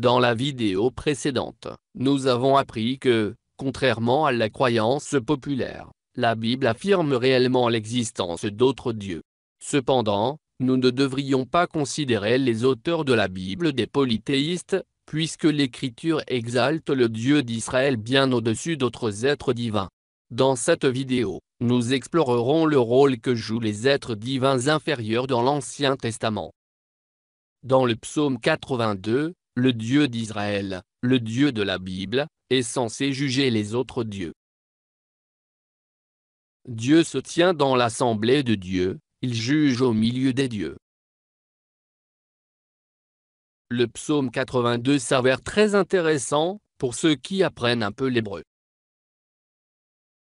Dans la vidéo précédente, nous avons appris que, contrairement à la croyance populaire, la Bible affirme réellement l'existence d'autres dieux. Cependant, nous ne devrions pas considérer les auteurs de la Bible des polythéistes, puisque l'Écriture exalte le Dieu d'Israël bien au-dessus d'autres êtres divins. Dans cette vidéo, nous explorerons le rôle que jouent les êtres divins inférieurs dans l'Ancien Testament. Dans le psaume 82, le Dieu d'Israël, le Dieu de la Bible, est censé juger les autres dieux. Dieu se tient dans l'assemblée de Dieu, il juge au milieu des dieux. Le psaume 82 s'avère très intéressant, pour ceux qui apprennent un peu l'hébreu.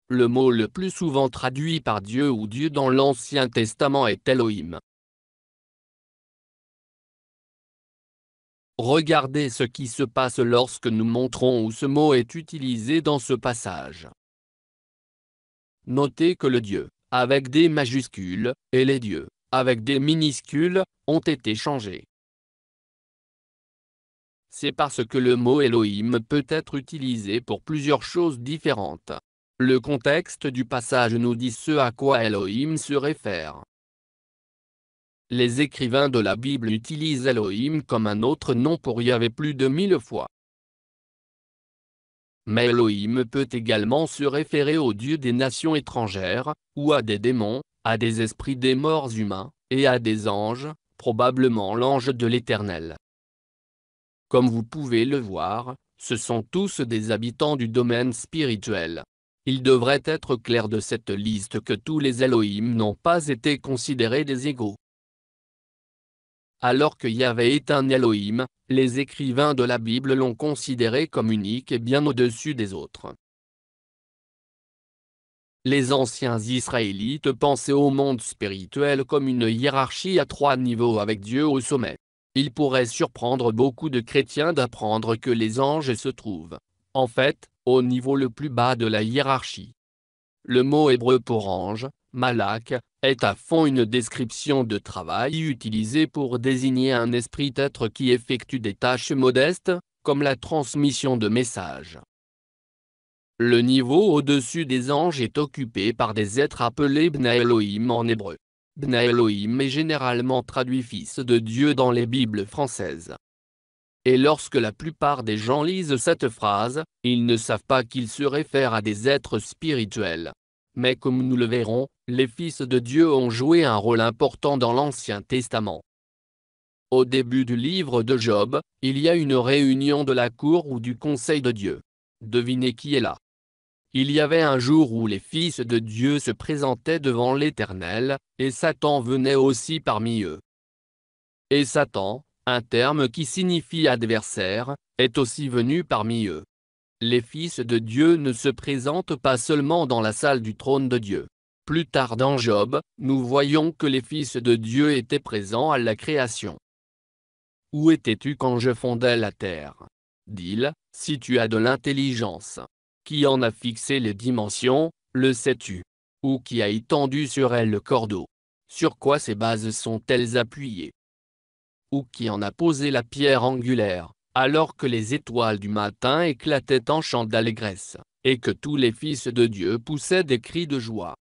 Le mot le plus souvent traduit par Dieu ou Dieu dans l'Ancien Testament est Elohim. Regardez ce qui se passe lorsque nous montrons où ce mot est utilisé dans ce passage. Notez que le Dieu, avec des majuscules, et les dieux, avec des minuscules, ont été changés. C'est parce que le mot Elohim peut être utilisé pour plusieurs choses différentes. Le contexte du passage nous dit ce à quoi Elohim se réfère les écrivains de la Bible utilisent Elohim comme un autre nom pour Yahvé plus de mille fois. Mais Elohim peut également se référer aux dieux des nations étrangères, ou à des démons, à des esprits des morts humains, et à des anges, probablement l'ange de l'Éternel. Comme vous pouvez le voir, ce sont tous des habitants du domaine spirituel. Il devrait être clair de cette liste que tous les Elohim n'ont pas été considérés des égaux. Alors que Yahvé est un Elohim, les écrivains de la Bible l'ont considéré comme unique et bien au-dessus des autres. Les anciens Israélites pensaient au monde spirituel comme une hiérarchie à trois niveaux avec Dieu au sommet. Il pourrait surprendre beaucoup de chrétiens d'apprendre que les anges se trouvent, en fait, au niveau le plus bas de la hiérarchie. Le mot hébreu pour ange, Malak, est à fond une description de travail utilisée pour désigner un esprit d'être qui effectue des tâches modestes, comme la transmission de messages. Le niveau au-dessus des anges est occupé par des êtres appelés Bna Elohim en hébreu. Bna Elohim est généralement traduit fils de Dieu dans les Bibles françaises. Et lorsque la plupart des gens lisent cette phrase, ils ne savent pas qu'ils se réfèrent à des êtres spirituels, mais comme nous le verrons, les fils de Dieu ont joué un rôle important dans l'Ancien Testament. Au début du livre de Job, il y a une réunion de la cour ou du conseil de Dieu. Devinez qui est là. Il y avait un jour où les fils de Dieu se présentaient devant l'Éternel, et Satan venait aussi parmi eux. Et Satan, un terme qui signifie adversaire, est aussi venu parmi eux les fils de Dieu ne se présentent pas seulement dans la salle du trône de Dieu. Plus tard dans Job, nous voyons que les fils de Dieu étaient présents à la création. Où étais-tu quand je fondais la terre Dis-le, si tu as de l'intelligence. Qui en a fixé les dimensions, le sais-tu Ou qui a étendu sur elle le cordeau Sur quoi ces bases sont-elles appuyées Ou qui en a posé la pierre angulaire alors que les étoiles du matin éclataient en chants d'allégresse, et que tous les fils de Dieu poussaient des cris de joie.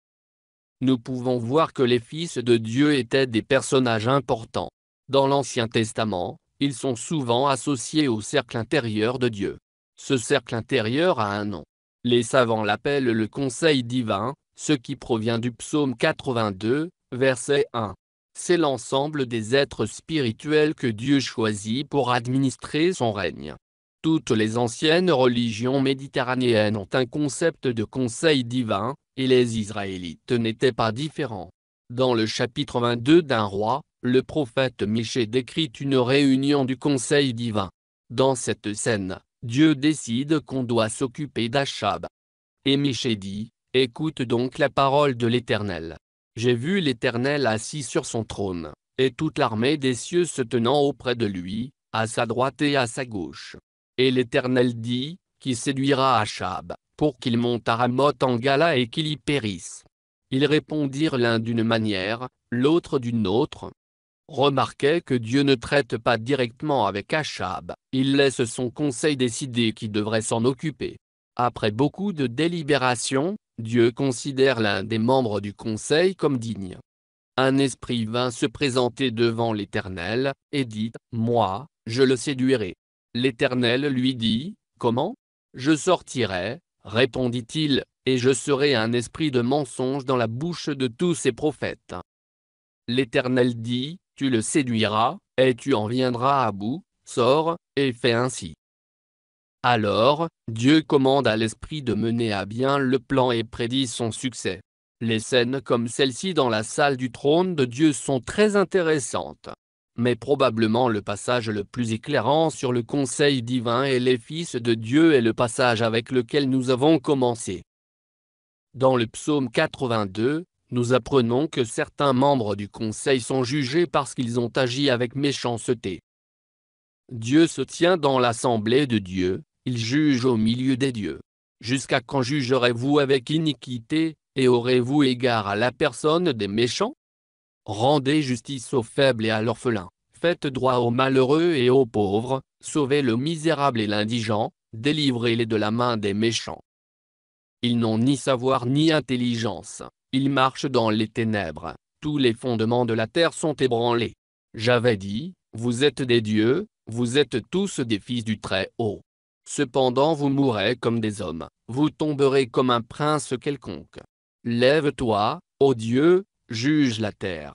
Nous pouvons voir que les fils de Dieu étaient des personnages importants. Dans l'Ancien Testament, ils sont souvent associés au cercle intérieur de Dieu. Ce cercle intérieur a un nom. Les savants l'appellent le Conseil divin, ce qui provient du psaume 82, verset 1 c'est l'ensemble des êtres spirituels que Dieu choisit pour administrer son règne. Toutes les anciennes religions méditerranéennes ont un concept de conseil divin, et les Israélites n'étaient pas différents. Dans le chapitre 22 d'un roi, le prophète Michée décrit une réunion du conseil divin. Dans cette scène, Dieu décide qu'on doit s'occuper d'Achab. Et Michée dit, Écoute donc la parole de l'Éternel. J'ai vu l'Éternel assis sur son trône, et toute l'armée des cieux se tenant auprès de lui, à sa droite et à sa gauche. Et l'Éternel dit, qui séduira Achab, pour qu'il monte à Ramoth en gala et qu'il y périsse. Ils répondirent l'un d'une manière, l'autre d'une autre. Remarquez que Dieu ne traite pas directement avec Achab, il laisse son conseil décider qui devrait s'en occuper. Après beaucoup de délibérations, Dieu considère l'un des membres du conseil comme digne. Un esprit vint se présenter devant l'Éternel, et dit, Moi, je le séduirai. L'Éternel lui dit, Comment Je sortirai, répondit-il, et je serai un esprit de mensonge dans la bouche de tous ces prophètes. L'Éternel dit, Tu le séduiras, et tu en viendras à bout, sors, et fais ainsi. Alors, Dieu commande à l'esprit de mener à bien le plan et prédit son succès. Les scènes comme celle-ci dans la salle du trône de Dieu sont très intéressantes. Mais probablement le passage le plus éclairant sur le conseil divin et les fils de Dieu est le passage avec lequel nous avons commencé. Dans le psaume 82, nous apprenons que certains membres du conseil sont jugés parce qu'ils ont agi avec méchanceté. Dieu se tient dans l'assemblée de Dieu, il juge au milieu des dieux. Jusqu'à quand jugerez-vous avec iniquité, et aurez-vous égard à la personne des méchants Rendez justice aux faibles et à l'orphelin, faites droit aux malheureux et aux pauvres, sauvez le misérable et l'indigent, délivrez-les de la main des méchants. Ils n'ont ni savoir ni intelligence, ils marchent dans les ténèbres, tous les fondements de la terre sont ébranlés. J'avais dit, vous êtes des dieux, vous êtes tous des fils du Très-Haut. Cependant vous mourrez comme des hommes, vous tomberez comme un prince quelconque. Lève-toi, ô Dieu, juge la terre.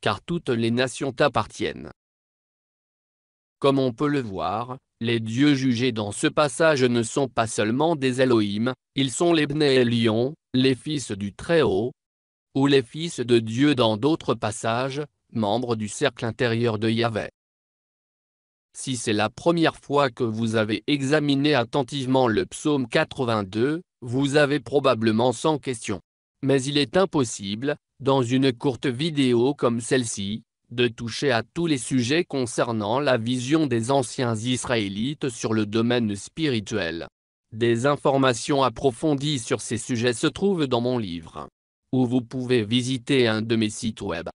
Car toutes les nations t'appartiennent. Comme on peut le voir, les dieux jugés dans ce passage ne sont pas seulement des Elohim, ils sont les et Elion, les fils du Très-Haut, ou les fils de Dieu dans d'autres passages, membres du cercle intérieur de Yahvé. Si c'est la première fois que vous avez examiné attentivement le psaume 82, vous avez probablement sans question. Mais il est impossible, dans une courte vidéo comme celle-ci, de toucher à tous les sujets concernant la vision des anciens Israélites sur le domaine spirituel. Des informations approfondies sur ces sujets se trouvent dans mon livre, où vous pouvez visiter un de mes sites web.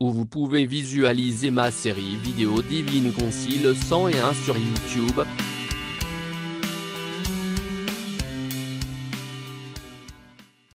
où vous pouvez visualiser ma série vidéo Divine Concile 101 sur YouTube,